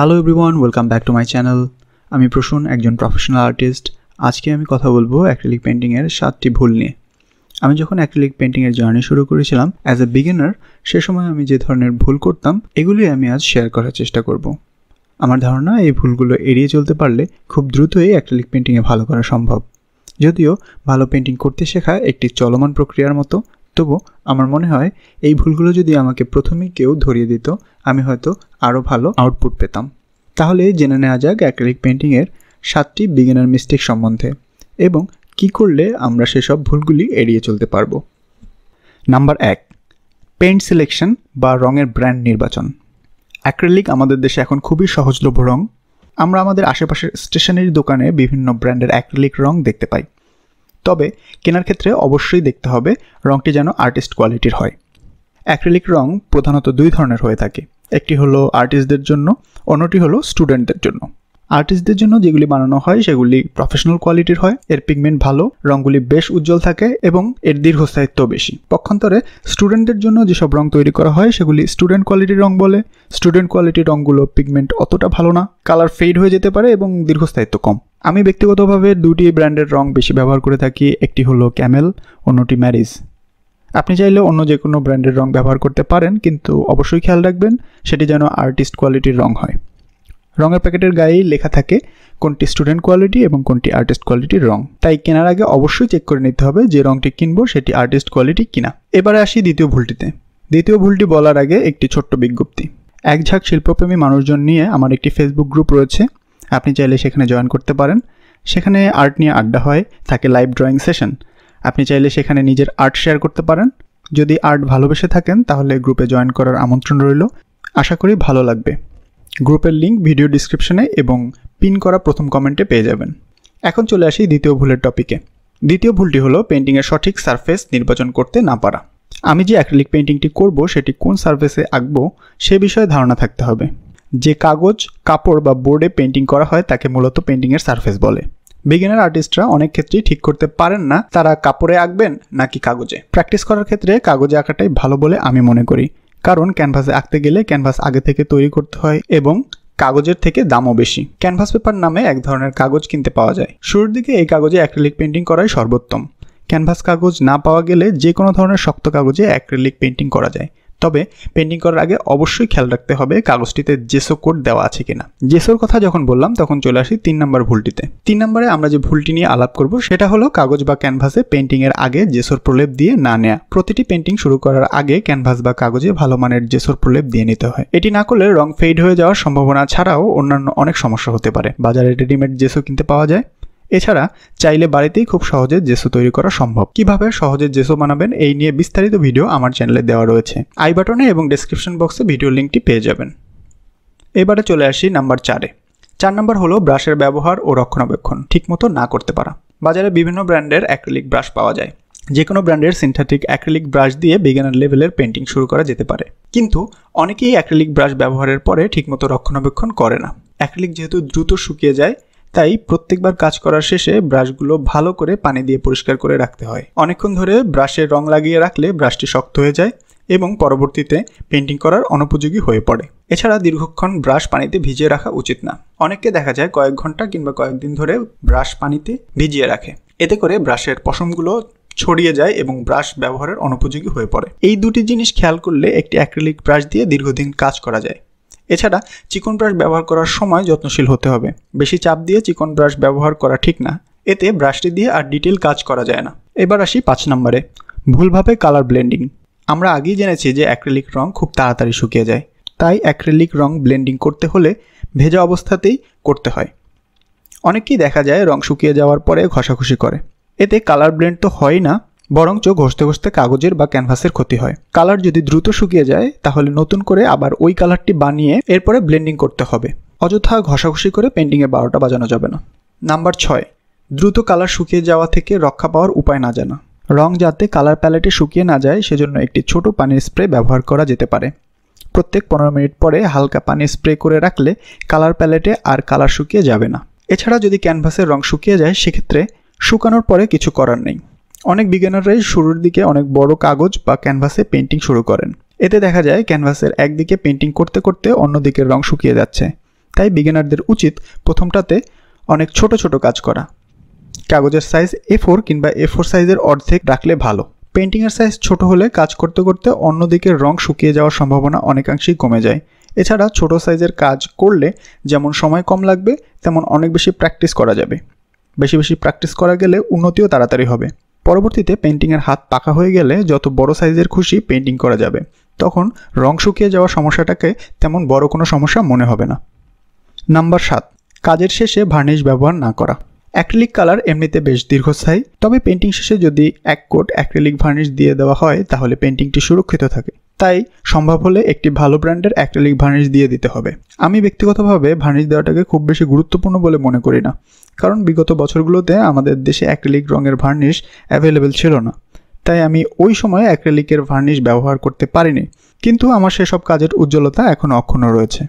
hello everyone welcome back to my channel আমি প্রসূন একজন professional artist আজকে আমি কথা বলবো অ্যাক্রিলিক পেন্টিংয়ের সাতটি ভুল নিয়ে আমি যখন অ্যাক্রিলিক পেন্টিংয়ের জার্নি শুরু করেছিলাম অ্যাজ এ বিগিনার সে সময় আমি যে ধরনের ভুল করতাম এগুলি আমি আজ শেয়ার করার চেষ্টা করব আমার ধারণা এই ভুলগুলো এড়িয়ে চলতে পারলে খুব দ্রুতই অ্যাক্রিলিক পেন্টিংয়ে ভালো করা সম্ভব যদিও ভালো পেন্টিং করতে শেখা একটি চলমান প্রক্রিয়ার মতো তবু আমার মনে হয় এই ভুলগুলো যদি আমাকে প্রথমেই কেউ ধরিয়ে দিত আমি হয়তো আরও ভালো আউটপুট পেতাম তাহলে জেনে নেওয়া যাক অ্যাক্রেলিক পেন্টিংয়ের সাতটি বিগিনার মিস্টেক সম্বন্ধে এবং কি করলে আমরা সেসব ভুলগুলি এড়িয়ে চলতে পারব নাম্বার এক পেন্ট সিলেকশন বা রঙের ব্র্যান্ড নির্বাচন অ্যাক্রেলিক আমাদের দেশে এখন খুবই সহজলভ্য রঙ আমরা আমাদের আশেপাশের স্টেশনারি দোকানে বিভিন্ন ব্র্যান্ডের অ্যাক্রেলিক রঙ দেখতে পাই তবে কেনার ক্ষেত্রে অবশ্যই দেখতে হবে রঙটি যেন আর্টিস্ট কোয়ালিটির হয় অ্যাক্রিলিক রং প্রধানত দুই ধরনের হয়ে থাকে একটি হলো আর্টিস্টদের জন্য অন্যটি হলো স্টুডেন্টদের জন্য আর্টিস্টদের জন্য যেগুলি বানানো হয় সেগুলি প্রফেশনাল কোয়ালিটির হয় এর পিগমেন্ট ভালো রঙগুলি বেশ উজ্জ্বল থাকে এবং এর দীর্ঘস্থায়িত্ব বেশি পক্ষান্তরে স্টুডেন্টদের জন্য যেসব রং তৈরি করা হয় সেগুলি স্টুডেন্ট কোয়ালিটির রং বলে স্টুডেন্ট কোয়ালিটির রঙগুলো পিগমেন্ট অতটা ভালো না কালার ফেড হয়ে যেতে পারে এবং দীর্ঘস্থায়িত্ব কম আমি ব্যক্তিগতভাবে দুটি ব্র্যান্ডের রং বেশি ব্যবহার করে থাকি একটি হলো ক্যামেল অন্যটি ম্যারিজ আপনি চাইলে অন্য যে কোনো ব্র্যান্ডের রং ব্যবহার করতে পারেন কিন্তু অবশ্যই খেয়াল রাখবেন সেটি যেন আর্টিস্ট কোয়ালিটির রং হয় রঙের প্যাকেটের গায়েই লেখা থাকে কোনটি স্টুডেন্ট কোয়ালিটি এবং কোনটি আর্টিস্ট কোয়ালিটির রং তাই কেনার আগে অবশ্যই চেক করে নিতে হবে যে রংটি কিনবো সেটি আর্টিস্ট কোয়ালিটি কিনা এবারে আসি দ্বিতীয় ভুলটিতে দ্বিতীয় ভুলটি বলার আগে একটি ছোট্ট বিজ্ঞপ্তি এক ঝাঁক শিল্পপ্রেমী মানুষজন নিয়ে আমার একটি ফেসবুক গ্রুপ রয়েছে আপনি চাইলে সেখানে জয়েন করতে পারেন সেখানে আর্ট নিয়ে আড্ডা হয় থাকে লাইভ ড্রয়িং সেশন আপনি চাইলে সেখানে নিজের আর্ট শেয়ার করতে পারেন যদি আর্ট ভালোবেসে থাকেন তাহলে গ্রুপে জয়েন করার আমন্ত্রণ রইল আশা করি ভালো লাগবে গ্রুপের লিঙ্ক ভিডিও ডিসক্রিপশনে এবং পিন করা প্রথম কমেন্টে পেয়ে যাবেন এখন চলে আসি দ্বিতীয় ভুলের টপিকে দ্বিতীয় ভুলটি হলো পেন্টিংয়ের সঠিক সারফেস নির্বাচন করতে না পারা আমি যে অ্যাক্রিলিক পেন্টিংটি করব সেটি কোন সার্ফেসে আঁকবো সে বিষয়ে ধারণা থাকতে হবে যে কাগজ কাপড় বা বোর্ডে পেন্টিং করা হয় তাকে মূলত পেন্টিংয়ের সারফেস বলে বিগিনার আর্টিস্টরা অনেক ক্ষেত্রেই ঠিক করতে পারেন না তারা কাপড়ে আঁকবেন নাকি কাগজে প্র্যাকটিস করার ক্ষেত্রে কাগজে আঁকাটাই ভালো বলে আমি মনে করি কারণ ক্যানভাসে আঁকতে গেলে ক্যানভাস আগে থেকে তৈরি করতে হয় এবং কাগজের থেকে দামও বেশি ক্যানভাস পেপার নামে এক ধরনের কাগজ কিনতে পাওয়া যায় শুরুর দিকে এই কাগজে অ্যাক্রিলিক পেন্টিং করাই সর্বোত্তম ক্যানভাস কাগজ না পাওয়া গেলে যে কোনো ধরনের শক্ত কাগজে অ্যাক্রিলিক পেন্টিং করা যায় তবে পেন্টিং করার আগে অবশ্যই খেয়াল রাখতে হবে কাগজটিতে জেসো কোড দেওয়া আছে কিনা জেসোর কথা যখন বললাম তখন চলে আসি তিন নম্বর ভুলটিতে তিন নম্বরে আমরা যে ভুলটি নিয়ে আলাপ করব সেটা হলো কাগজ বা ক্যানভাসে পেন্টিংয়ের আগে জেসোর প্রলেপ দিয়ে না নেয়া প্রতিটি পেন্টিং শুরু করার আগে ক্যানভাস বা কাগজে ভালো মানের জেসোর প্রলেপ দিয়ে নিতে হয় এটি না করলে রং ফেড হয়ে যাওয়ার সম্ভাবনা ছাড়াও অন্যান্য অনেক সমস্যা হতে পারে বাজারে রেডিমেড জেসো কিনতে পাওয়া যায় এছাড়া চাইলে বাড়িতেই খুব সহজে জেসো তৈরি করা সম্ভব কিভাবে সহজে জেসো বানাবেন এই নিয়ে বিস্তারিত ভিডিও আমার চ্যানেলে দেওয়া রয়েছে আই বাটনে এবং ডেসক্রিপশন বক্সে ভিডিও লিঙ্কটি পেয়ে যাবেন এবারে চলে আসি নাম্বার চারে চার নম্বর হলো ব্রাশের ব্যবহার ও রক্ষণাবেক্ষণ ঠিকমতো না করতে পারা বাজারে বিভিন্ন ব্র্যান্ডের অ্যাক্রিলিক ব্রাশ পাওয়া যায় যে কোনো ব্র্যান্ডের সিনথেটিক অ্যাক্রিলিক ব্রাশ দিয়ে বিজ্ঞানের লেভেলের পেন্টিং শুরু করা যেতে পারে কিন্তু অনেকেই অ্যাক্রিলিক ব্রাশ ব্যবহারের পরে ঠিকমতো রক্ষণাবেক্ষণ করে না অ্যাক্রিলিক যেহেতু দ্রুত শুকিয়ে যায় তাই প্রত্যেকবার কাজ করার শেষে ব্রাশগুলো ভালো করে পানি দিয়ে পরিষ্কার করে রাখতে হয় অনেকক্ষণ ধরে ব্রাশের রং লাগিয়ে রাখলে ব্রাশটি শক্ত হয়ে যায় এবং পরবর্তীতে পেন্টিং করার অনুপযোগী হয়ে পড়ে এছাড়া দীর্ঘক্ষণ ব্রাশ পানিতে ভিজিয়ে রাখা উচিত না অনেককে দেখা যায় কয়েক ঘন্টা কিংবা কয়েকদিন ধরে ব্রাশ পানিতে ভিজিয়ে রাখে এতে করে ব্রাশের পশমগুলো ছড়িয়ে যায় এবং ব্রাশ ব্যবহারের অনুপযোগী হয়ে পড়ে এই দুটি জিনিস খেয়াল করলে একটি অ্যাক্রিলিক ব্রাশ দিয়ে দীর্ঘদিন কাজ করা যায় এছাড়া চিকন ব্রাশ ব্যবহার করার সময় যত্নশীল হতে হবে বেশি চাপ দিয়ে চিকন ব্রাশ ব্যবহার করা ঠিক না এতে ব্রাশটি দিয়ে আর ডিটেল কাজ করা যায় না এবার আসি পাঁচ নম্বরে ভুলভাবে কালার ব্লেন্ডিং আমরা আগেই জেনেছি যে অ্যাক্রিলিক রং খুব তাড়াতাড়ি শুকিয়ে যায় তাই অ্যাক্রিলিক রং ব্লেন্ডিং করতে হলে ভেজা অবস্থাতেই করতে হয় অনেকেই দেখা যায় রং শুকিয়ে যাওয়ার পরে ঘষাঘষি করে এতে কালার ব্লেন্ড তো হয় না বরঞ্চ ঘষতে ঘষতে কাগজের বা ক্যানভাসের ক্ষতি হয় কালার যদি দ্রুত শুকিয়ে যায় তাহলে নতুন করে আবার ওই কালারটি বানিয়ে এরপরে ব্লেন্ডিং করতে হবে অযথা ঘষাঘষি করে পেন্টিংয়ে বারোটা বাজানো যাবে না নাম্বার ছয় দ্রুত কালার শুকিয়ে যাওয়া থেকে রক্ষা পাওয়ার উপায় না জানা রং যাতে কালার প্যালেটে শুকিয়ে না যায় সেজন্য একটি ছোট পানির স্প্রে ব্যবহার করা যেতে পারে প্রত্যেক পনেরো মিনিট পরে হালকা পানি স্প্রে করে রাখলে কালার প্যালেটে আর কালার শুকিয়ে যাবে না এছাড়া যদি ক্যানভাসের রং শুকিয়ে যায় সেক্ষেত্রে শুকানোর পরে কিছু করার নেই অনেক বিজ্ঞানরাই শুরুর দিকে অনেক বড় কাগজ বা ক্যানভাসে পেন্টিং শুরু করেন এতে দেখা যায় ক্যানভাসের একদিকে পেন্টিং করতে করতে অন্যদিকের রং শুকিয়ে যাচ্ছে তাই বিজ্ঞানারদের উচিত প্রথমটাতে অনেক ছোট ছোট কাজ করা কাগজের সাইজ এ ফোর কিংবা এ ফোর সাইজের অর্ধেক রাখলে ভালো পেন্টিংয়ের সাইজ ছোট হলে কাজ করতে করতে অন্যদিকের রং শুকিয়ে যাওয়ার সম্ভাবনা অনেকাংশেই কমে যায় এছাড়া ছোট সাইজের কাজ করলে যেমন সময় কম লাগবে তেমন অনেক বেশি প্র্যাকটিস করা যাবে বেশি বেশি প্র্যাকটিস করা গেলে উন্নতিও তাড়াতাড়ি হবে পরবর্তীতে পেন্টিংয়ের হাত পাকা হয়ে গেলে যত বড় সাইজের খুশি পেন্টিং করা যাবে তখন রং শুকিয়ে যাওয়া সমস্যাটাকে তেমন বড় কোনো সমস্যা মনে হবে না নাম্বার সাত কাজের শেষে ভার্নিশ ব্যবহার না করা অ্যাক্রিলিক কালার এমনিতে বেশ দীর্ঘস্থায়ী তবে পেন্টিং শেষে যদি এক কোট অ্যাক্রিলিক ভার্নিশ দিয়ে দেওয়া হয় তাহলে পেন্টিংটি সুরক্ষিত থাকে তাই সম্ভব হলে একটি ভালো ব্র্যান্ডের অ্যাক্রিলিক ভার্নিশ দিয়ে দিতে হবে আমি ব্যক্তিগতভাবে ভার্নিশ দেওয়াটাকে খুব বেশি গুরুত্বপূর্ণ বলে মনে করি না কারণ বিগত বছরগুলোতে আমাদের দেশে অ্যাক্রিলিক রঙের ভার্নিশ অ্যাভেলেবেল ছিল না তাই আমি ওই সময় অ্যাক্রিলিকের ভার্নিশ ব্যবহার করতে পারিনি কিন্তু আমার সেসব কাজের উজ্জ্বলতা এখনও অক্ষুণ্ণ রয়েছে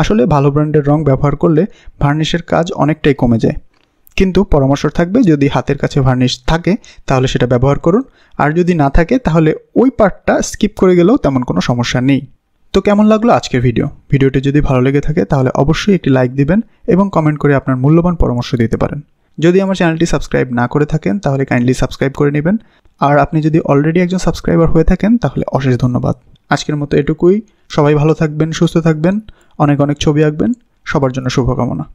আসলে ভালো ব্র্যান্ডের রং ব্যবহার করলে ভার্নিশের কাজ অনেকটাই কমে যায় কিন্তু পরামর্শ থাকবে যদি হাতের কাছে ভার্নিশ থাকে তাহলে সেটা ব্যবহার করুন আর যদি না থাকে তাহলে ওই পার্টটা স্কিপ করে গেলেও তেমন কোনো সমস্যা নেই তো কেমন লাগলো আজকের ভিডিও ভিডিওটি যদি ভালো লেগে থাকে তাহলে অবশ্যই একটি লাইক দিবেন এবং কমেন্ট করে আপনার মূল্যবান পরামর্শ দিতে পারেন যদি আমার চ্যানেলটি সাবস্ক্রাইব না করে থাকেন তাহলে কাইন্ডলি সাবস্ক্রাইব করে নেবেন আর আপনি যদি অলরেডি একজন সাবস্ক্রাইবার হয়ে থাকেন তাহলে অশেষ ধন্যবাদ আজকের মতো এটুকুই সবাই ভালো থাকবেন সুস্থ থাকবেন অনেক অনেক ছবি আঁকবেন সবার জন্য শুভকামনা